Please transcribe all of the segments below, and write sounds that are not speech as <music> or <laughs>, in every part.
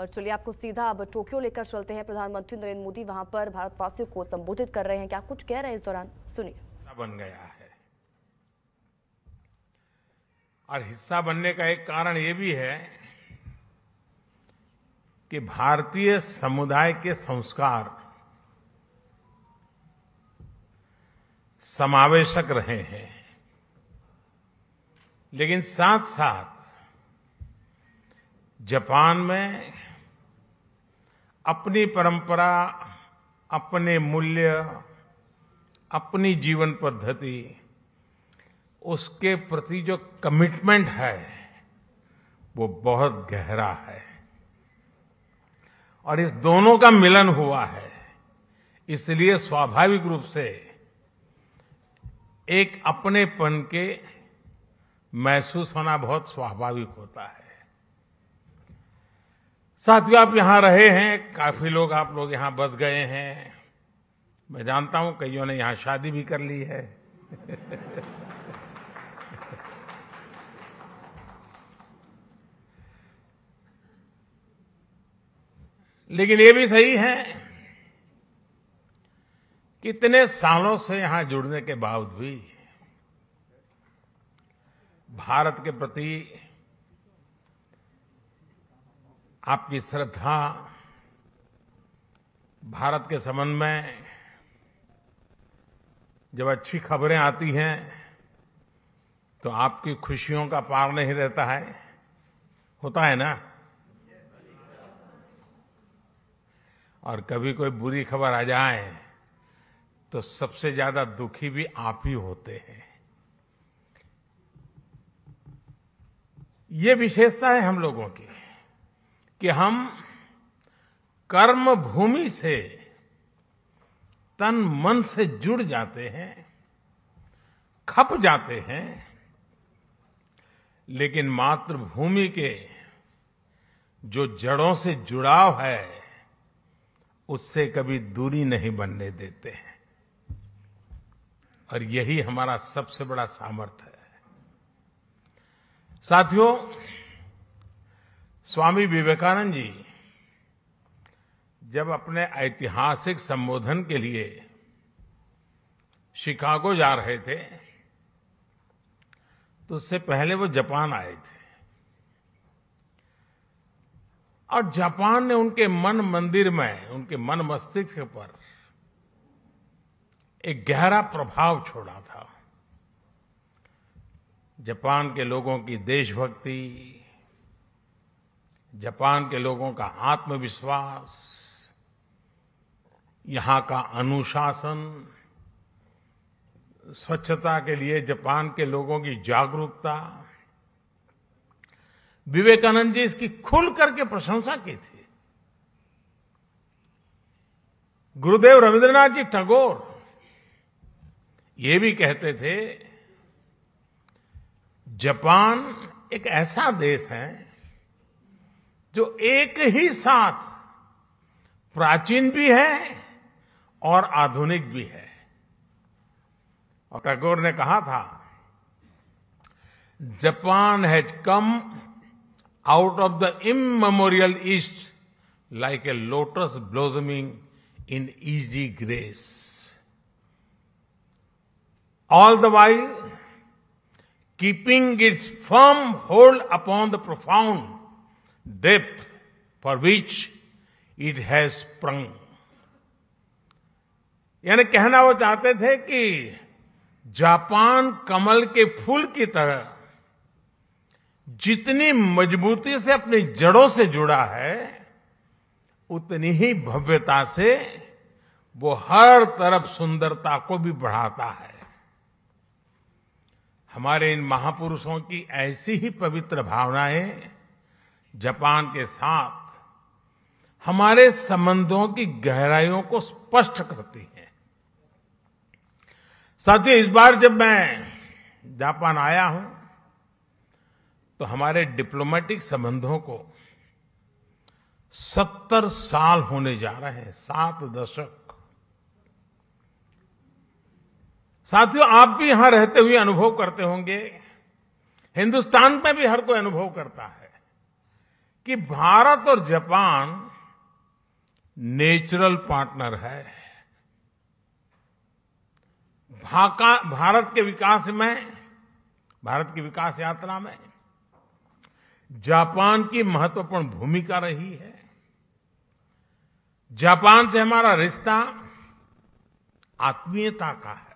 और चलिए आपको सीधा अब टोक्यो लेकर चलते हैं प्रधानमंत्री नरेंद्र मोदी वहां पर भारतवासियों को संबोधित कर रहे हैं क्या कुछ कह रहे हैं इस दौरान सुनिए बन गया है और हिस्सा बनने का एक कारण ये भी है कि भारतीय समुदाय के संस्कार समावेशक रहे हैं लेकिन साथ साथ जापान में अपनी परंपरा अपने मूल्य अपनी जीवन पद्धति उसके प्रति जो कमिटमेंट है वो बहुत गहरा है और इस दोनों का मिलन हुआ है इसलिए स्वाभाविक रूप से एक अपनेपन के महसूस होना बहुत स्वाभाविक होता है साथियों आप यहां रहे हैं काफी लोग आप लोग यहां बस गए हैं मैं जानता हूं कईयों ने यहां शादी भी कर ली है <laughs> लेकिन ये भी सही है कितने सालों से यहां जुड़ने के बावजूद भी भारत के प्रति आपकी श्रद्धा भारत के संबंध में जब अच्छी खबरें आती हैं तो आपकी खुशियों का पार नहीं रहता है होता है ना और कभी कोई बुरी खबर आ जाए तो सबसे ज्यादा दुखी भी आप ही होते हैं ये विशेषता है हम लोगों की कि हम कर्म भूमि से तन मन से जुड़ जाते हैं खप जाते हैं लेकिन मातृभूमि के जो जड़ों से जुड़ाव है उससे कभी दूरी नहीं बनने देते हैं और यही हमारा सबसे बड़ा सामर्थ्य है साथियों स्वामी विवेकानंद जी जब अपने ऐतिहासिक संबोधन के लिए शिकागो जा रहे थे तो उससे पहले वो जापान आए थे और जापान ने उनके मन मंदिर में उनके मन मस्तिष्क पर एक गहरा प्रभाव छोड़ा था जापान के लोगों की देशभक्ति जापान के लोगों का आत्मविश्वास यहां का अनुशासन स्वच्छता के लिए जापान के लोगों की जागरूकता विवेकानंद जी इसकी खुल करके प्रशंसा की थी गुरुदेव रविंद्रनाथ जी टगोर ये भी कहते थे जापान एक ऐसा देश है जो एक ही साथ प्राचीन भी है और आधुनिक भी है और टैगोर ने कहा था Japan has come out of the immemorial east like a lotus blossoming in easy grace all the while keeping its firm hold upon the profound depth for which it has sprung. यानी कहना वो चाहते थे कि Japan कमल के फूल की तरह जितनी मजबूती से अपनी जड़ों से जुड़ा है उतनी ही भव्यता से वो हर तरफ सुंदरता को भी बढ़ाता है हमारे इन महापुरुषों की ऐसी ही पवित्र भावनाएं जापान के साथ हमारे संबंधों की गहराइयों को स्पष्ट करती है साथियों इस बार जब मैं जापान आया हूं तो हमारे डिप्लोमेटिक संबंधों को सत्तर साल होने जा रहे हैं सात दशक साथियों आप भी यहां रहते हुए अनुभव करते होंगे हिंदुस्तान में भी हर कोई अनुभव करता है कि भारत और जापान नेचुरल पार्टनर है भारत के विकास में भारत की विकास यात्रा में जापान की महत्वपूर्ण भूमिका रही है जापान से हमारा रिश्ता आत्मीयता का है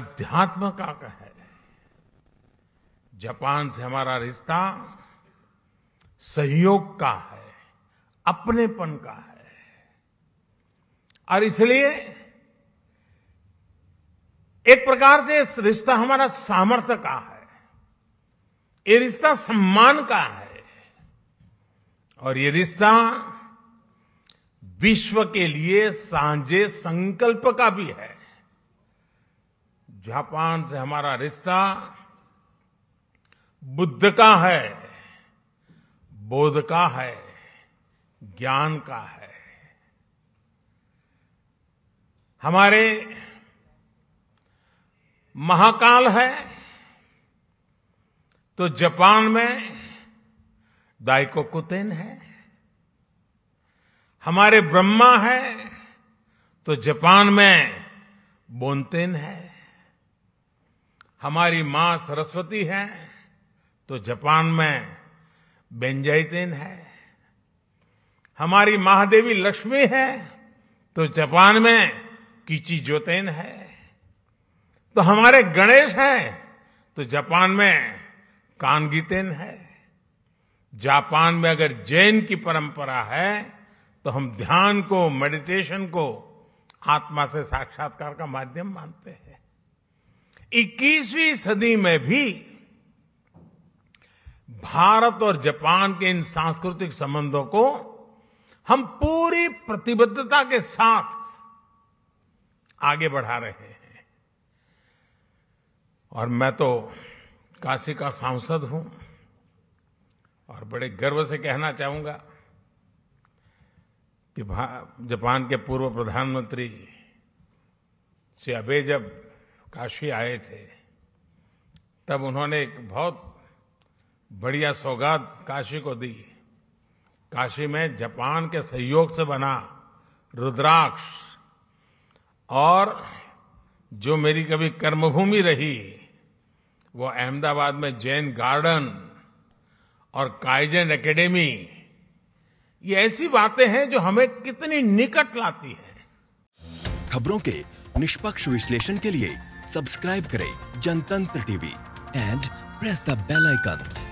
अध्यात्म का है जापान से हमारा रिश्ता सहयोग का है अपनेपन का है और इसलिए एक प्रकार से रिश्ता हमारा सामर्थ्य का है ये रिश्ता सम्मान का है और ये रिश्ता विश्व के लिए सांझे संकल्प का भी है जापान से हमारा रिश्ता बुद्ध का है बोध का है ज्ञान का है हमारे महाकाल है तो जापान में दाइको कुतेन है हमारे ब्रह्मा है तो जापान में बोनतेन है हमारी मां सरस्वती है तो जापान में बेंजाइटेन है हमारी महादेवी लक्ष्मी है तो जापान में किची जोतेन है तो हमारे गणेश हैं तो जापान में कानगीतेन है जापान में अगर जैन की परंपरा है तो हम ध्यान को मेडिटेशन को आत्मा से साक्षात्कार का माध्यम मानते हैं 21वीं सदी में भी भारत और जापान के इन सांस्कृतिक संबंधों को हम पूरी प्रतिबद्धता के साथ आगे बढ़ा रहे हैं और मैं तो काशी का सांसद हूं और बड़े गर्व से कहना चाहूंगा कि जापान के पूर्व प्रधानमंत्री श्री अबे जब काशी आए थे तब उन्होंने एक बहुत बढ़िया सौगात काशी को दी काशी में जापान के सहयोग से बना रुद्राक्ष और जो मेरी कभी कर्मभूमि रही वो अहमदाबाद में जैन गार्डन और काइजन एकेडमी ये ऐसी बातें हैं जो हमें कितनी निकट लाती है खबरों के निष्पक्ष विश्लेषण के लिए सब्सक्राइब करें Jantantra TV and press the bell icon